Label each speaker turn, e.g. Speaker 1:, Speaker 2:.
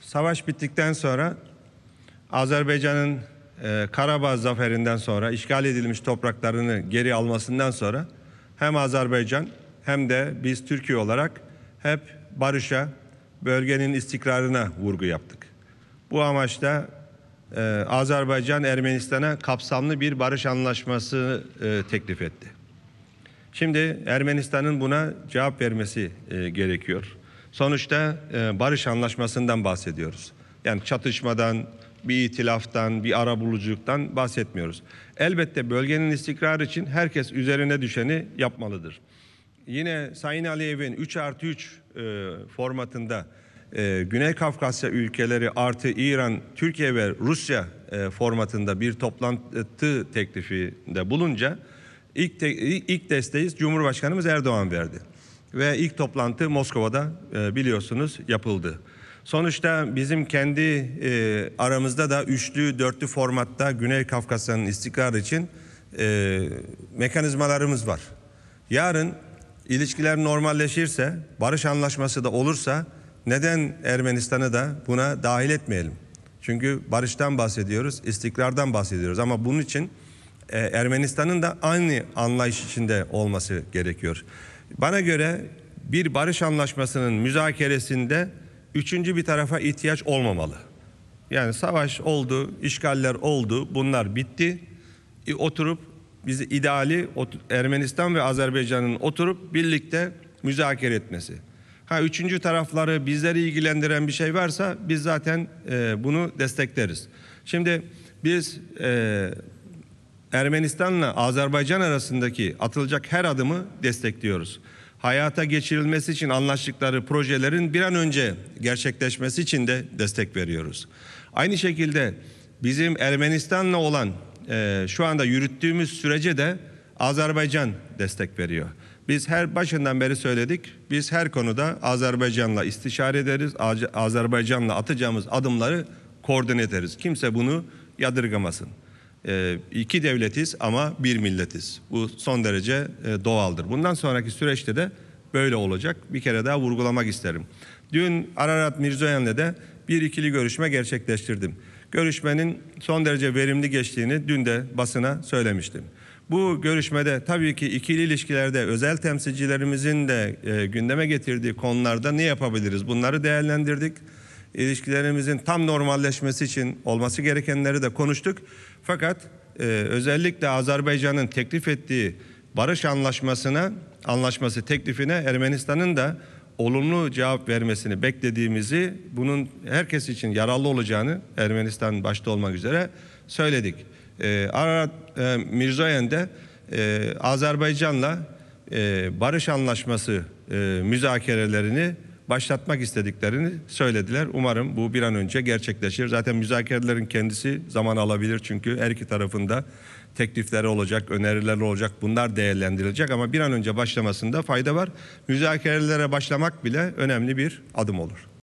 Speaker 1: savaş bittikten sonra Azerbaycan'ın e, Karabağ zaferinden sonra işgal edilmiş topraklarını geri almasından sonra hem Azerbaycan hem de biz Türkiye olarak hep barışa, bölgenin istikrarına vurgu yaptık. Bu amaçla e, Azerbaycan Ermenistan'a kapsamlı bir barış anlaşması e, teklif etti. Şimdi Ermenistan'ın buna cevap vermesi e, gerekiyor. Sonuçta e, barış anlaşmasından bahsediyoruz. Yani çatışmadan, bir itilaftan, bir ara buluculuktan bahsetmiyoruz. Elbette bölgenin istikrarı için herkes üzerine düşeni yapmalıdır. Yine Sayın Aliyev'in 3 artı 3 e, formatında e, Güney Kafkasya ülkeleri artı İran, Türkiye ve Rusya e, formatında bir toplantı teklifinde bulunca ilk, te, ilk desteği Cumhurbaşkanımız Erdoğan verdi ve ilk toplantı Moskova'da e, biliyorsunuz yapıldı. Sonuçta bizim kendi e, aramızda da üçlü, dörtlü formatta Güney Kafkasya'nın istikrarı için e, mekanizmalarımız var. Yarın ilişkiler normalleşirse, barış anlaşması da olursa neden Ermenistan'ı da buna dahil etmeyelim? Çünkü barıştan bahsediyoruz, istikrardan bahsediyoruz ama bunun için e, Ermenistan'ın da aynı anlayış içinde olması gerekiyor. Bana göre bir barış anlaşmasının müzakeresinde üçüncü bir tarafa ihtiyaç olmamalı. Yani savaş oldu, işgaller oldu, bunlar bitti. E, oturup bizi ideali Ermenistan ve Azerbaycan'ın oturup birlikte müzakere etmesi. Ha üçüncü tarafları bizleri ilgilendiren bir şey varsa biz zaten e, bunu destekleriz. Şimdi biz e, Ermenistan'la Azerbaycan arasındaki atılacak her adımı destekliyoruz. Hayata geçirilmesi için anlaştıkları projelerin bir an önce gerçekleşmesi için de destek veriyoruz. Aynı şekilde bizim Ermenistan'la olan e, şu anda yürüttüğümüz sürece de Azerbaycan destek veriyor. Biz her başından beri söyledik. Biz her konuda Azerbaycan'la istişare ederiz. Azerbaycan'la atacağımız adımları koordine ederiz. Kimse bunu yadırgamasın. Ee, iki devletiz ama bir milletiz. Bu son derece e, doğaldır. Bundan sonraki süreçte de böyle olacak. Bir kere daha vurgulamak isterim. Dün Ararat Mirzoyan'la da bir ikili görüşme gerçekleştirdim. Görüşmenin son derece verimli geçtiğini dün de basına söylemiştim. Bu görüşmede tabii ki ikili ilişkilerde özel temsilcilerimizin de e, gündeme getirdiği konularda ne yapabiliriz bunları değerlendirdik ilişkilerimizin tam normalleşmesi için olması gerekenleri de konuştuk. Fakat e, özellikle Azerbaycan'ın teklif ettiği barış anlaşmasına anlaşması teklifine Ermenistan'ın da olumlu cevap vermesini beklediğimizi, bunun herkes için yararlı olacağını Ermenistan başta olmak üzere söyledik. E, Ararat e, Mirzoyan'da e, Azerbaycan'la e, barış anlaşması e, müzakerelerini başlatmak istediklerini söylediler. Umarım bu bir an önce gerçekleşir. Zaten müzakerelerin kendisi zaman alabilir çünkü her iki tarafında teklifleri olacak, önerileri olacak. Bunlar değerlendirilecek ama bir an önce başlamasında fayda var. Müzakerelere başlamak bile önemli bir adım olur.